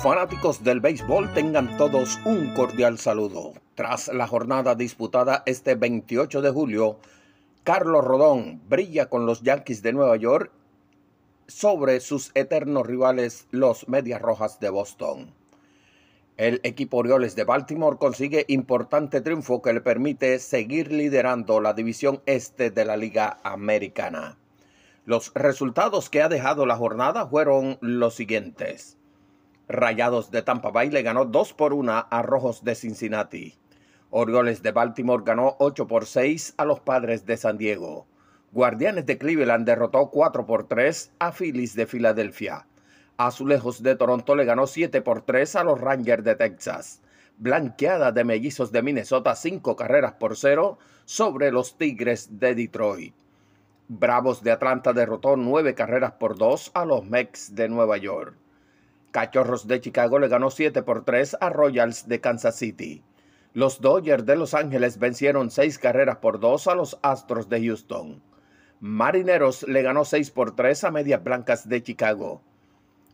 Fanáticos del béisbol, tengan todos un cordial saludo. Tras la jornada disputada este 28 de julio, Carlos Rodón brilla con los Yankees de Nueva York sobre sus eternos rivales, los Medias Rojas de Boston. El equipo Orioles de Baltimore consigue importante triunfo que le permite seguir liderando la división este de la Liga Americana. Los resultados que ha dejado la jornada fueron los siguientes. Rayados de Tampa Bay le ganó 2 por 1 a Rojos de Cincinnati. Orioles de Baltimore ganó 8 por 6 a los Padres de San Diego. Guardianes de Cleveland derrotó 4 por 3 a Phillies de Filadelfia. Azulejos de Toronto le ganó 7 por 3 a los Rangers de Texas. Blanqueada de Mellizos de Minnesota 5 carreras por 0 sobre los Tigres de Detroit. Bravos de Atlanta derrotó 9 carreras por 2 a los Mets de Nueva York. Cachorros de Chicago le ganó 7 por 3 a Royals de Kansas City. Los Dodgers de Los Ángeles vencieron 6 carreras por 2 a los Astros de Houston. Marineros le ganó 6 por 3 a Medias Blancas de Chicago.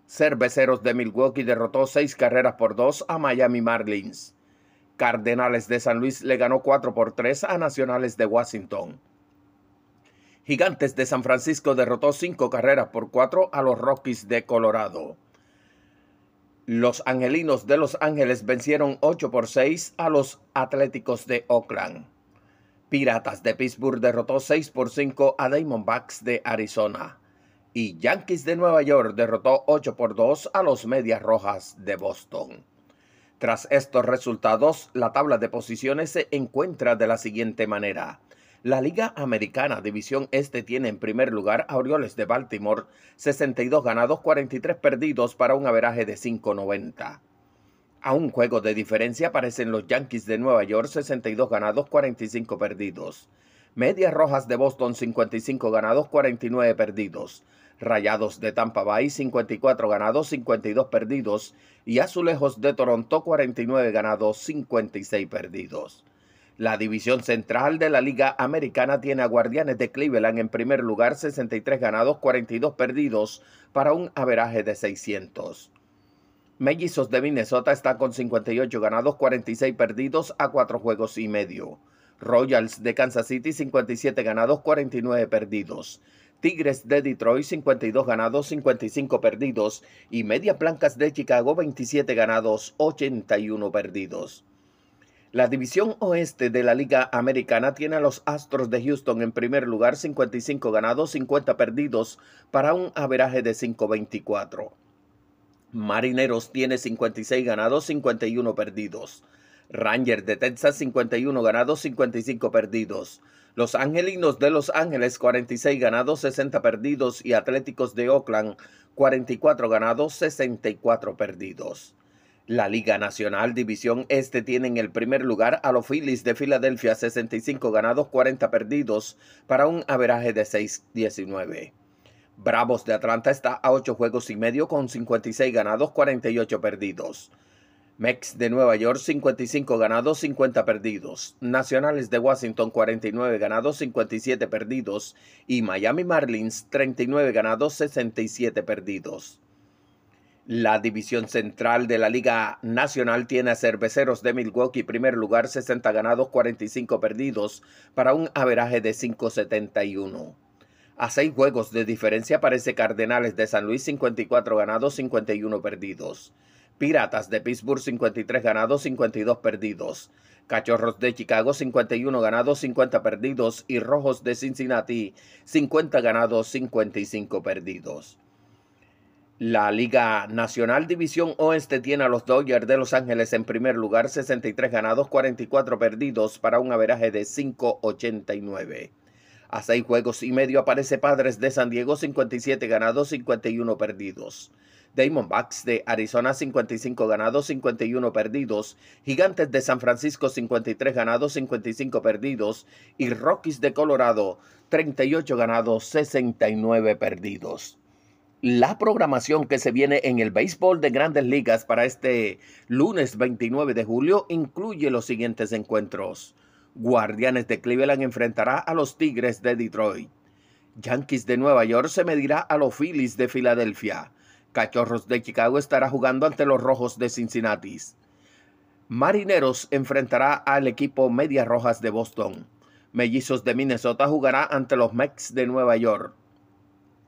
Cerveceros de Milwaukee derrotó 6 carreras por 2 a Miami Marlins. Cardenales de San Luis le ganó 4 por 3 a Nacionales de Washington. Gigantes de San Francisco derrotó 5 carreras por 4 a los Rockies de Colorado. Los Angelinos de Los Ángeles vencieron 8 por 6 a los Atléticos de Oakland. Piratas de Pittsburgh derrotó 6 por 5 a Diamondbacks de Arizona. Y Yankees de Nueva York derrotó 8 por 2 a los Medias Rojas de Boston. Tras estos resultados, la tabla de posiciones se encuentra de la siguiente manera. La Liga Americana División Este tiene en primer lugar a Orioles de Baltimore, 62 ganados, 43 perdidos para un averaje de 5.90. A un juego de diferencia aparecen los Yankees de Nueva York, 62 ganados, 45 perdidos. Medias Rojas de Boston, 55 ganados, 49 perdidos. Rayados de Tampa Bay, 54 ganados, 52 perdidos. Y Azulejos de Toronto, 49 ganados, 56 perdidos. La división central de la Liga Americana tiene a Guardianes de Cleveland en primer lugar, 63 ganados, 42 perdidos, para un averaje de 600. Mellizos de Minnesota está con 58 ganados, 46 perdidos a 4 juegos y medio. Royals de Kansas City 57 ganados, 49 perdidos. Tigres de Detroit 52 ganados, 55 perdidos. Y Media Blancas de Chicago 27 ganados, 81 perdidos. La división oeste de la Liga Americana tiene a los Astros de Houston en primer lugar, 55 ganados, 50 perdidos, para un averaje de 5.24. Marineros tiene 56 ganados, 51 perdidos. Rangers de Texas 51 ganados, 55 perdidos. Los Angelinos de Los Ángeles 46 ganados, 60 perdidos y Atléticos de Oakland 44 ganados, 64 perdidos. La Liga Nacional División Este tiene en el primer lugar a los Phillies de Filadelfia, 65 ganados, 40 perdidos, para un averaje de 6-19. Bravos de Atlanta está a 8 juegos y medio con 56 ganados, 48 perdidos. Mex de Nueva York, 55 ganados, 50 perdidos. Nacionales de Washington, 49 ganados, 57 perdidos. Y Miami Marlins, 39 ganados, 67 perdidos. La división central de la Liga Nacional tiene a Cerveceros de Milwaukee, primer lugar, 60 ganados, 45 perdidos, para un averaje de 5.71. A seis juegos de diferencia aparece Cardenales de San Luis, 54 ganados, 51 perdidos. Piratas de Pittsburgh, 53 ganados, 52 perdidos. Cachorros de Chicago, 51 ganados, 50 perdidos. Y Rojos de Cincinnati, 50 ganados, 55 perdidos. La Liga Nacional División Oeste tiene a los Dodgers de Los Ángeles en primer lugar, 63 ganados, 44 perdidos para un averaje de 5.89. A seis juegos y medio aparece Padres de San Diego, 57 ganados, 51 perdidos. Damon Bucks de Arizona 55 ganados, 51 perdidos, Gigantes de San Francisco 53 ganados, 55 perdidos y Rockies de Colorado 38 ganados, 69 perdidos la programación que se viene en el béisbol de grandes ligas para este lunes 29 de julio incluye los siguientes encuentros. Guardianes de Cleveland enfrentará a los Tigres de Detroit. Yankees de Nueva York se medirá a los Phillies de Filadelfia. Cachorros de Chicago estará jugando ante los Rojos de Cincinnati. Marineros enfrentará al equipo Medias Rojas de Boston. Mellizos de Minnesota jugará ante los Mets de Nueva York.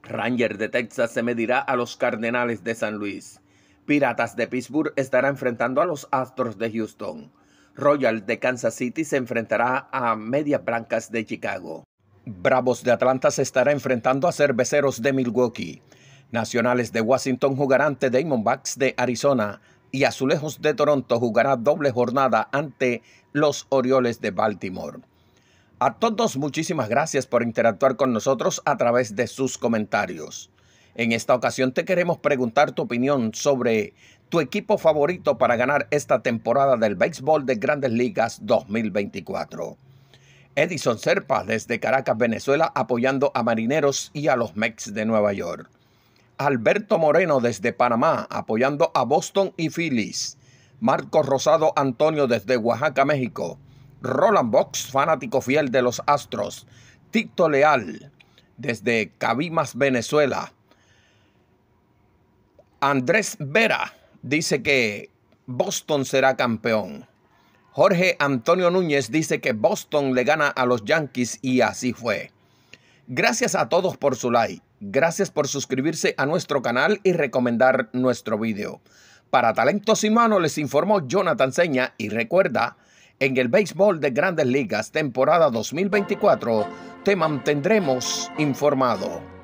Rangers de Texas se medirá a los Cardenales de San Luis. Piratas de Pittsburgh estará enfrentando a los Astros de Houston. Royal de Kansas City se enfrentará a Medias Blancas de Chicago. Bravos de Atlanta se estará enfrentando a Cerveceros de Milwaukee. Nacionales de Washington jugarán ante Diamondbacks de Arizona y Azulejos de Toronto jugará doble jornada ante los Orioles de Baltimore. A todos muchísimas gracias por interactuar con nosotros a través de sus comentarios. En esta ocasión te queremos preguntar tu opinión sobre tu equipo favorito para ganar esta temporada del béisbol de Grandes Ligas 2024. Edison Serpa desde Caracas, Venezuela, apoyando a Marineros y a los Mex de Nueva York. Alberto Moreno desde Panamá, apoyando a Boston y Phillies. Marcos Rosado Antonio desde Oaxaca, México Roland Box, fanático fiel de los Astros, Tito Leal, desde Cabimas, Venezuela. Andrés Vera dice que Boston será campeón. Jorge Antonio Núñez dice que Boston le gana a los Yankees y así fue. Gracias a todos por su like. Gracias por suscribirse a nuestro canal y recomendar nuestro video. Para Talentos y Mano les informó Jonathan Seña y recuerda en el béisbol de grandes ligas, temporada 2024, te mantendremos informado.